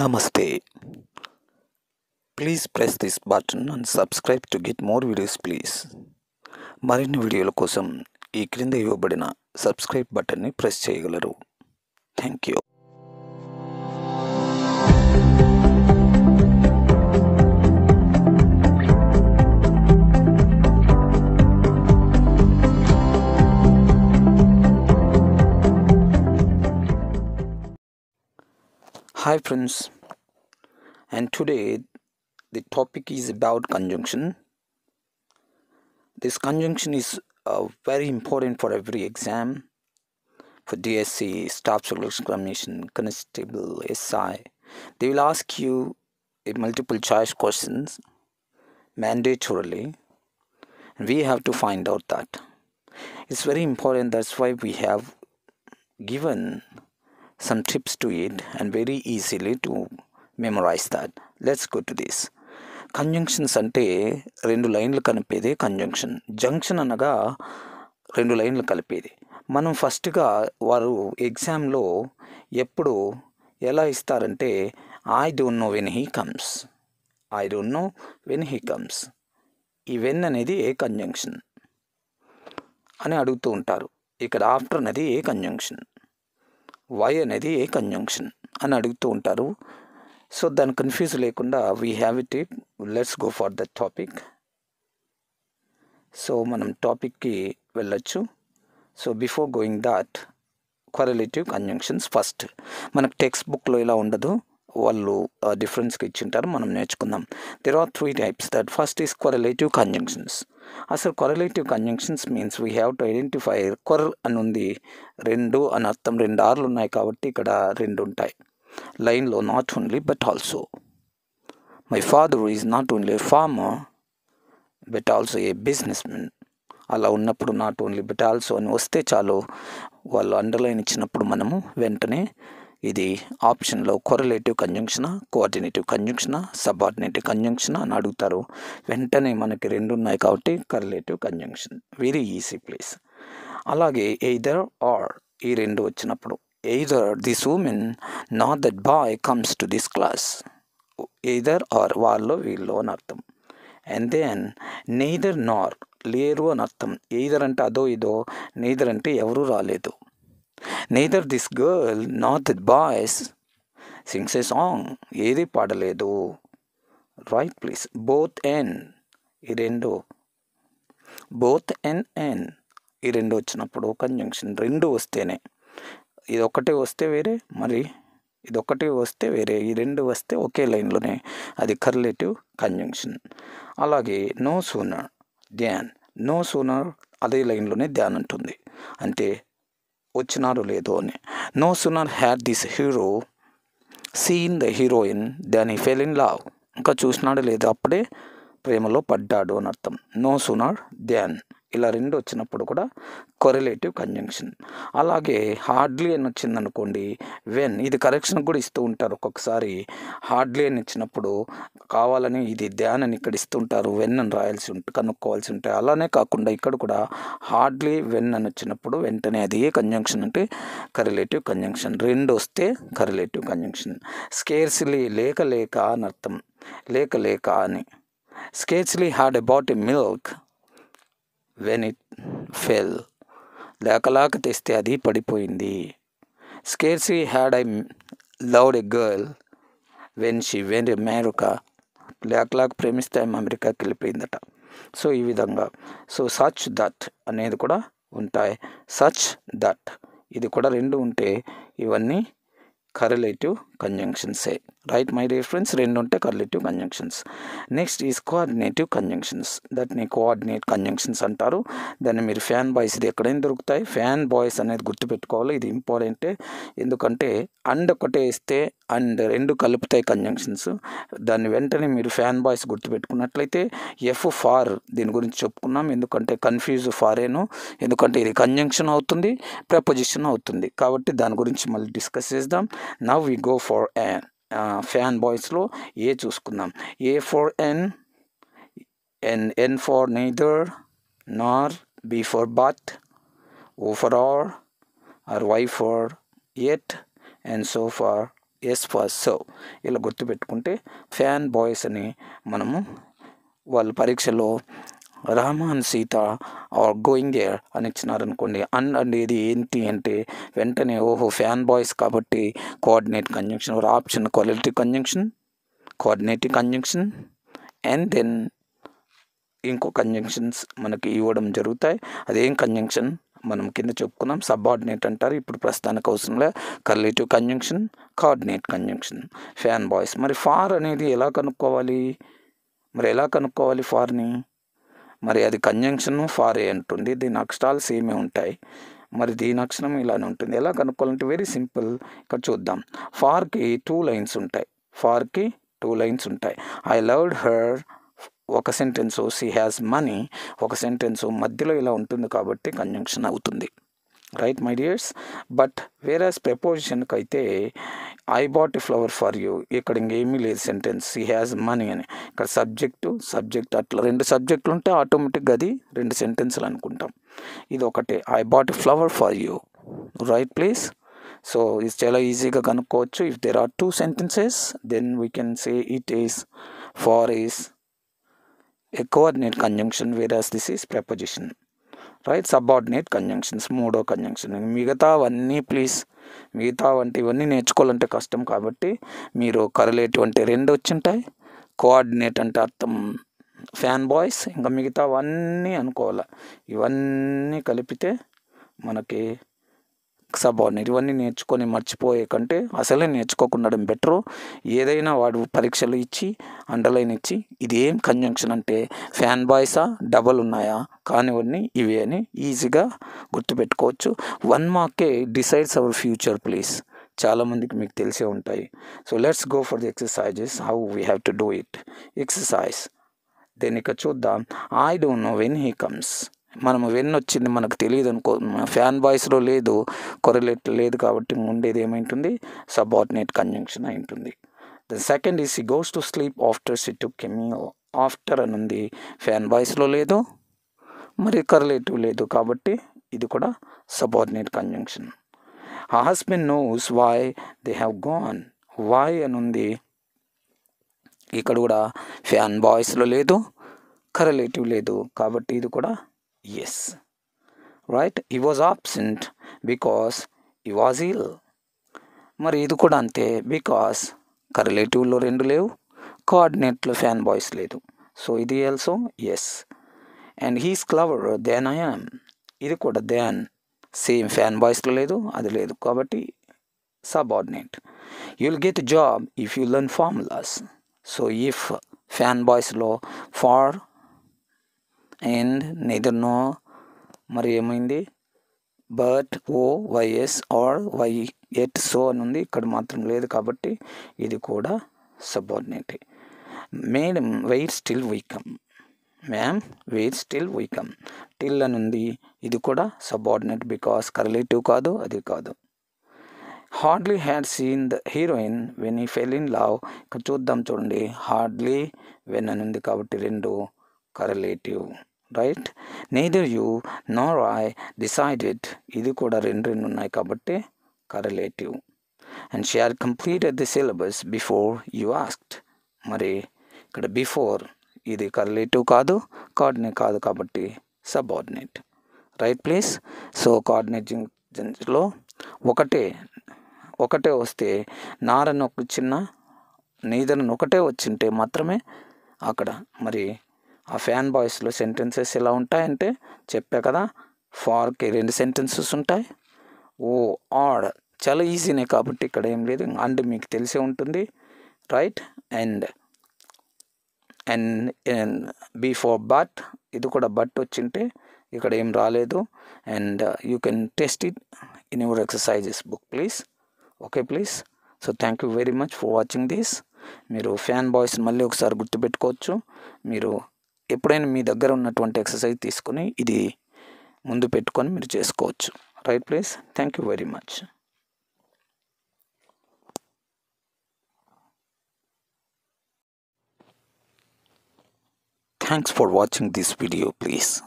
నమస్తే please press this button and subscribe to get more videos please మరిన్ని వీడియోల కోసం ఈ క్రింద ఇవ్వబడిన సబ్స్క్రైబ్ బటన్ని ప్రెస్ చేయగలరు thank you Hi friends, and today the topic is about conjunction. This conjunction is uh, very important for every exam for DSC, staff selection examination, constable, SI. They will ask you a multiple choice questions mandatorily. We have to find out that. It's very important. That's why we have given some tips to it and very easily to memorize that. Let's go to this conjunctions అంటే రెండు లైన్లు కలిపేదే conjunction junction అనగా రెండు లైన్లు కలిపేది మనం ఫస్ట్గా వారు ఎగ్జామ్లో ఎప్పుడు ఎలా ఇస్తారంటే I don't know when he comes I don't know when he comes ఈ వెన్ అనేది ఏ కంజంక్షన్ అని అడుగుతూ ఉంటారు ఇక్కడ ఆఫ్టర్ అనేది ఏ కన్జంక్షన్ వై అనేది ఏ కంజంక్షన్ అని అడుగుతూ ఉంటారు సో దాని కన్ఫ్యూజ్ లేకుండా we have it it let's go for the topic so మనం టాపిక్కి వెళ్ళొచ్చు so before going that correlative conjunctions first మనకు టెక్స్ట్ బుక్లో ఇలా ఉండదు వాళ్ళు డిఫరెన్స్కి ఇచ్చి ఉంటారు మనం నేర్చుకుందాం there are three types that first is correlative conjunctions అసలు correlative conjunctions means we have to identify కొర్ అని ఉంది రెండు అని అర్థం రెండు ఆర్లు ఉన్నాయి కాబట్టి ఇక్కడ రెండు ఉంటాయి లైన్లో not only but also my father is not only a farmer but also a business men అలా ఉన్నప్పుడు నాట్ ఓన్లీ బట్ ఆల్సో అని వస్తే చాలు వాళ్ళు అండర్లైన్ ఇచ్చినప్పుడు మనము వెంటనే ఇది ఆప్షన్లో correlative conjunction coordinative conjunction subordinative conjunction అని అడుగుతారు వెంటనే మనకి రెండు ఉన్నాయి కాబట్టి correlative conjunction very easy place అలాగే ఎయిదర్ ఆర్ ఈ రెండు వచ్చినప్పుడు either this women not that boy comes to this class either or వాళ్ళు వీళ్ళు అని అర్థం అండ్ దెన్ నెయిదర్ నార్ లేరు అని అర్థం ఎయిదర్ అంటే అదో ఇదో నెయిదర్ అంటే ఎవరూ రాలేదు neither this girl not the boys sings a song ఏది పాడలేదు రైట్ ప్లీజ్ బోత్ ఎన్ ఈ రెండు బోత్ ఎన్ ఎన్ ఈ రెండు వచ్చినప్పుడు కంజంక్షన్ రెండు వస్తేనే ఇది ఒకటి వస్తే వేరే మరి ఇది ఒకటి వస్తే వేరే ఈ రెండు వస్తే ఒకే లైన్లోనే అది కర్లేటివ్ కంజంక్షన్ అలాగే no sooner than no sooner అదే లైన్లోనే ధ్యాన్ ఉంటుంది అంటే వచ్చినారో లేదో అని no sooner had this hero seen the heroine దాని ఫెల్ ఇన్ లవ్ ఇంకా చూసినాడు లేదు అప్పుడే ప్రేమలో పడ్డాడు అని అర్థం నో సునర్ దాన్ ఇలా రెండు వచ్చినప్పుడు కూడా కొరిలేటివ్ కంజంక్షన్ అలాగే హార్డ్లీ అని వచ్చిందనుకోండి వెన్ ఇది కరెక్షన్ కూడా ఇస్తూ ఉంటారు ఒక్కొక్కసారి హార్డ్లీ అని ఇచ్చినప్పుడు కావాలని ఇది ధ్యానని అని ఇక్కడ ఇస్తుంటారు వెన్ అని రాయాల్సి ఉంటుంది కనుక్కోవాల్సి ఉంటాయి అలానే కాకుండా ఇక్కడ కూడా హార్డ్లీ వెన్ అని వచ్చినప్పుడు వెంటనే అది ఏ కంజంక్షన్ అంటే కరిలేటివ్ కంజంక్షన్ రెండు వస్తే కరిలేటివ్ కంజంక్షన్ స్కేర్స్లీ లేక లేక అని అర్థం లేక లేక అని scarcely had about a milk when it fell లేకలాక తెస్తే అది పడిపోయింది scarcely had I loved a girl when she when America లేకలాక ప్రేమిస్తే ఆమె అమెరికాకి వెళ్ళిపోయిందట సో ఈ విధంగా సో సచ్ దట్ అనేది కూడా ఉంటాయి సచ్ దట్ ఇది కూడా రెండు ఉంటే ఇవన్నీ కరెలేటివ్ కన్జంక్షన్సే రైట్ మై డియర్ ఫ్రెండ్స్ రెండు ఉంటే correlative conjunctions next is coordinative conjunctions దట్ని కోఆర్డినేట్ కన్జంక్షన్స్ అంటారు దాన్ని మీరు ఫ్యాన్ బాయ్స్ ఇది ఎక్కడైనా దొరుకుతాయి ఫ్యాన్ బాయ్స్ అనేది గుర్తుపెట్టుకోవాలి ఇది ఇంపార్టెంటే ఎందుకంటే అండ్ ఒకటే ఇస్తే అండ్ రెండు కలుపుతాయి కంజంక్షన్స్ దాన్ని వెంటనే మీరు ఫ్యాన్ బాయ్స్ గుర్తుపెట్టుకున్నట్లయితే ఎఫ్ ఫార్ దీని గురించి చెప్పుకున్నాం ఎందుకంటే కన్ఫ్యూజ్ ఫారేను ఎందుకంటే ఇది కన్జంక్షన్ అవుతుంది ప్రపోజిషన్ అవుతుంది కాబట్టి దాని గురించి మళ్ళీ డిస్కస్ చేద్దాం now we go for an fan బాయ్స్లో ఏ చూసుకుందాం A for N N N for neither nor B for but O for or or Y for yet and so for S for so ఇలా గుర్తుపెట్టుకుంటే fan boys అని మనము వాళ్ళ పరీక్షలో Rama and Sita are going there అని ఇచ్చినారనుకోండి అన్ ఇది ఏంటి అంటే వెంటనే ఓహో ఫ్యాన్ బాయ్స్ కాబట్టి కోఆర్డినేట్ కన్జంక్షన్ ఒక option quality conjunction coordinative conjunction and then ఇంకో కన్జంక్షన్స్ మనకి ఇవ్వడం జరుగుతాయి అదేం కన్జంక్షన్ మనం కింద చెప్పుకున్నాం సబ్ఆర్డినేట్ అంటారు ఇప్పుడు ప్రస్తుతానికి అవసరంలే correlative conjunction coordinate conjunction fan boys మరి ఫార్ అనేది ఎలా కనుక్కోవాలి మరి ఎలా కనుక్కోవాలి ఫార్ని మరి అది కంజంక్షన్ ఫార్ ఏ అంటుంది దీని అక్షరాలు సేమే ఉంటాయి మరి దీని అక్షరం ఇలానే ఉంటుంది ఎలా కనుక్కోవాలంటే వెరీ సింపుల్ ఇక్కడ చూద్దాం ఫార్కి టూ లైన్స్ ఉంటాయి ఫార్కి టూ లైన్స్ ఉంటాయి ఐ లవ్డ్ హర్ ఒక సెంటెన్స్ సీ హ్యాస్ మనీ ఒక సెంటెన్స్ మధ్యలో ఇలా ఉంటుంది కాబట్టి కంజంక్షన్ అవుతుంది right my dears but whereas ప్రపోజిషన్కి అయితే I bought flower for you ఇక్కడ ఇంకేమీ లేదు సెంటెన్స్ హీ హ్యాస్ మనీ అని ఇక్కడ సబ్జెక్టు సబ్జెక్ట్ అట్లా రెండు సబ్జెక్టులు ఉంటే ఆటోమేటిక్గా అది రెండు సెంటెన్స్లు అనుకుంటాం ఇది ఒకటే I bought flower for you right please so ఇది చాలా ఈజీగా కనుక్కోవచ్చు if there are two sentences then we can say it is for is a coordinate conjunction whereas this is preposition right subordinate conjunctions మూడో conjunction మిగతావన్నీ please మిగతా వంటి ఇవన్నీ నేర్చుకోవాలంటే కష్టం కాబట్టి మీరు కరలేటివ్ అంటే రెండు వచ్చింటాయి కోఆర్డినేట్ అంటే అర్థం ఫ్యాన్ బాయ్స్ ఇంకా మిగతావన్నీ అనుకోవాలి ఇవన్నీ కలిపితే మనకి సబార్డినేట్ ఇవన్నీ నేర్చుకొని మర్చిపోయే కంటే అసలే నేర్చుకోకుండా బెటరు ఏదైనా వాడు పరీక్షలు ఇచ్చి అండర్లైన్ ఇచ్చి ఇదేం కంజంక్షన్ అంటే ఫ్యాన్ బాయ్సా డబల్ ఉన్నాయా కానివన్నీ ఇవి అని ఈజీగా గుర్తుపెట్టుకోవచ్చు వన్ మార్కే డిసైడ్స్ అవర్ ఫ్యూచర్ ప్లీజ్ చాలామందికి మీకు తెలిసే ఉంటాయి so let's go for the exercises how we have to do it exercise దీని ఇక చూద్దాం I don't know when he comes మనం వెన్ వచ్చింది మనకు తెలియదు అనుకో ఫ్యాన్ బాయ్స్లో లేదు కొరలేట్ లేదు కాబట్టి ఉండేది ఏమైంటుంది సబార్డినేట్ కన్జంక్షన్ అయి ఉంటుంది the second is he goes to sleep after sit కెమియో ఆఫ్టర్ అని ఉంది ఫ్యాన్ బాయ్స్లో లేదు మరి కర్లేటివ్ లేదు కాబట్టి ఇది కూడా సబార్డినేట్ కన్జంక్షన్ ఆ husband knows why they have gone why అని ఉంది ఇక్కడ కూడా ఫ్యాన్ బాయ్స్లో లేదు కరలేటివ్ లేదు కాబట్టి ఇది కూడా yes right he was absent because he was ill మరి ఇది కూడా అంతే బికాస్ కరలేటివ్లో రెండు లేవు కోఆర్డినేట్లో ఫ్యాన్ బాయ్స్ లేదు సో ఇది also yes and he's clever than I am ఇది కూడా దెన్ సేమ్ ఫ్యాన్ బాయ్స్లో లేదు అది లేదు కాబట్టి subordinate you will get job if you learn formulas so if fan బాయ్స్లో ఫార్ అండ్ నెదర్ నో మరి ఏమైంది but O YS R Y yet so అని ఉంది ఇక్కడ మాత్రం లేదు కాబట్టి ఇది కూడా subordinate madam wait still we come ma'am where still we come till అని ఉంది ఇది కూడా సబార్డినేట్ బికాస్ కరలేటివ్ కాదు అది కాదు hardly had seen the heroine when he fell in love ఇక్కడ చూద్దాం చూడండి హార్డ్లీ వెన్ అని ఉంది కాబట్టి రెండు correlative right neither you nor I decided ఇది కూడా రెండు రెండు ఉన్నాయి కాబట్టి correlative and she are complete the syllabus before you asked మరి ఇక్కడ బిఫోర్ ఇది కర్లేటివ్ కాదు కోఆర్డినేట్ కాదు కాబట్టి subordinate right please so coordinate జెన్స్లో ఒకటే ఒకటే వస్తే నారని ఒక చిన్న నీదరని ఒకటే వచ్చింటే మాత్రమే అక్కడ మరి ఆ ఫ్యాన్ బాయ్స్లో సెంటెన్సెస్ ఎలా ఉంటాయంటే చెప్పా కదా ఫార్కి రెండు సెంటెన్సెస్ ఉంటాయి ఓ ఆడ్ చాలా ఈజీనే కాబట్టి ఇక్కడ ఏం లేదు అండ్ మీకు తెలిసే ఉంటుంది right and and B for but ఇది కూడా బట్ వచ్చింటే ఇక్కడ ఏం రాలేదు and you can test it in your exercises book please okay please so thank you very much for watching this మీరు ఫ్యాన్ బాయ్స్ మళ్ళీ ఒకసారి గుర్తుపెట్టుకోవచ్చు మీరు ఎప్పుడైనా మీ దగ్గర ఉన్నటువంటి ఎక్సర్సైజ్ తీసుకొని ఇది ముందు పెట్టుకొని మీరు చేసుకోవచ్చు right please thank you very much Thanks for watching this video please.